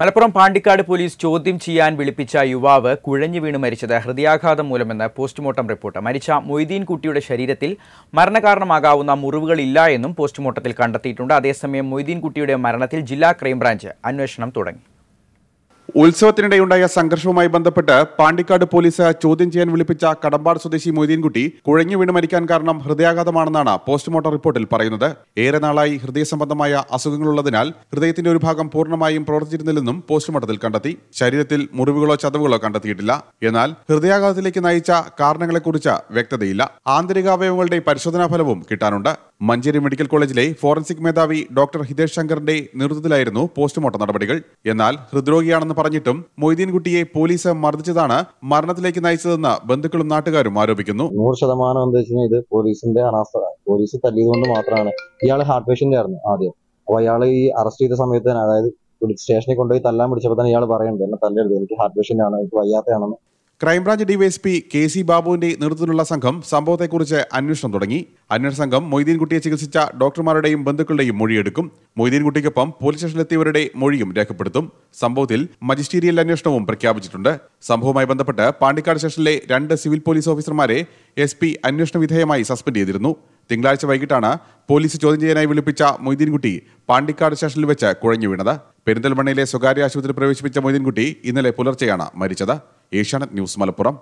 Malappuram Pandikkad police ചോദ്യം ചെയ്യാൻ വിളിപ്പിച്ച യുവാവ് കുഴഞ്ഞു വീണ് മരിച്ചത് ഹൃദയാഘാതം മൂലമെന്ന് പോസ്റ്റ്മോർട്ടം റിപ്പോർട്ട് മരിച്ച മൊയ്തീൻ കുട്ടിയുടെ ശരീരത്തിൽ മരണകാരണമാകാവുന്ന മുറിവുകളില്ല എന്നും പോസ്റ്റ്മോർട്ടത്തിൽ കണ്ടെത്തിയിട്ടുണ്ട് അതേസമയം മൊയ്തീൻ കുട്ടിയുടെ മരണത്തിൽ ജില്ലാ ക്രൈംബ്രാഞ്ച് അന്വേഷണം തുടങ്ങി ഉത്സവത്തിനിടെയുണ്ടായ സംഘർഷവുമായി ബന്ധപ്പെട്ട് പാണ്ടിക്കാട് പോലീസ് ചോദ്യം ചെയ്യാൻ വിളിപ്പിച്ച കടമ്പാട് സ്വദേശി മൊയ്തീൻകുട്ടി കുഴഞ്ഞു വീണ് മരിക്കാൻ കാരണം ഹൃദയാഘാതമാണെന്നാണ് പോസ്റ്റ്മോർട്ടം റിപ്പോർട്ടിൽ പറയുന്നത് ഏറെ നാളായി ഹൃദയ സംബന്ധമായ അസുഖങ്ങളുള്ളതിനാൽ ഹൃദയത്തിന്റെ ഒരു ഭാഗം പൂർണ്ണമായും പ്രവർത്തിച്ചിരുന്നില്ലെന്നും പോസ്റ്റ്മോർട്ടത്തിൽ കണ്ടെത്തി ശരീരത്തിൽ മുറിവുകളോ ചതവുകളോ കണ്ടെത്തിയിട്ടില്ല എന്നാൽ ഹൃദയാഘാതത്തിലേക്ക് നയിച്ച കാരണങ്ങളെക്കുറിച്ച് വ്യക്തതയില്ല ആന്തരികാവയവങ്ങളുടെ പരിശോധനാ ഫലവും കിട്ടാനുണ്ട് മഞ്ചേരി മെഡിക്കൽ കോളേജിലെ ഫോറൻസിക് മേധാവി ഡോക്ടർ ഹിതേഷ് ശങ്കറിന്റെ നേതൃത്വത്തിലായിരുന്നു പോസ്റ്റ്മോർട്ടം നടപടികൾ എന്നാൽ ഹൃദ്രോഗിയാണെന്ന് പറഞ്ഞിട്ടും മൊയ്തീൻകുട്ടിയെ പോലീസ് മർദ്ദിച്ചതാണ് മരണത്തിലേക്ക് നയിച്ചതെന്ന് ബന്ധുക്കളും നാട്ടുകാരും ആരോപിക്കുന്നു നൂറ് ശതമാനം വെച്ചാൽ ഇത് പോലീസിന്റെ അനാസ്ഥ പോലീസ് തല്ലിയതുകൊണ്ട് മാത്രമാണ് ഇയാൾ ഹാർട്ട് പേഷ്യന്റ് ആയിരുന്നു ആദ്യം അപ്പൊ അയാൾ ഈ അറസ്റ്റ് ചെയ്ത സമയത്ത് തന്നെ അതായത് സ്റ്റേഷനിൽ കൊണ്ടുപോയി തല്ലാൻ പിടിച്ചപ്പോൾ തന്നെ ഇയാൾ പറയുന്നുണ്ട് എന്നെ തല്ലരുത് എനിക്ക് ഹാർട്ട് പേഷ്യന്റ് ആണ് എനിക്ക് വയ്യാത്തയാണെന്ന് ക്രൈംബ്രാഞ്ച് ഡിവൈഎസ്പി കെ സി ബാബുവിന്റെ നേതൃത്വത്തിലുള്ള സംഘം സംഭവത്തെക്കുറിച്ച് അന്വേഷണം തുടങ്ങി അന്വേഷണ സംഘം മൊയ്തീൻകുട്ടിയെ ചികിത്സിച്ച ഡോക്ടർമാരുടെയും ബന്ധുക്കളുടെയും മൊഴിയെടുക്കും മൊയ്തീൻകുട്ടിക്കൊപ്പം പോലീസ് സ്റ്റേഷനിലെത്തിയവരുടെ മൊഴിയും രേഖപ്പെടുത്തും സംഭവത്തിൽ മജിസ്റ്റീരിയൽ അന്വേഷണവും പ്രഖ്യാപിച്ചിട്ടുണ്ട് സംഭവവുമായി ബന്ധപ്പെട്ട് പാണ്ടിക്കാട് സ്റ്റേഷനിലെ രണ്ട് സിവിൽ പോലീസ് ഓഫീസർമാരെ എസ് പി അന്വേഷണ വിധേയമായി സസ്പെൻഡ് ചെയ്തിരുന്നു തിങ്കളാഴ്ച വൈകിട്ടാണ് പോലീസ് ചോദ്യം ചെയ്യാനായി വിളിപ്പിച്ച മൊയ്തീൻകുട്ടി പാണ്ടിക്കാട് സ്റ്റേഷനിൽ വെച്ച് കുഴഞ്ഞു വീണത് പെരിന്തൽമണ്ണയിലെ സ്വകാര്യ ആശുപത്രിയിൽ പ്രവേശിപ്പിച്ച മൊയ്തീൻകുട്ടി ഇന്നലെ പുലർച്ചെയാണ് മരിച്ചത് ഏഷ്യാനെറ്റ് ന്യൂസ് മലപ്പുറം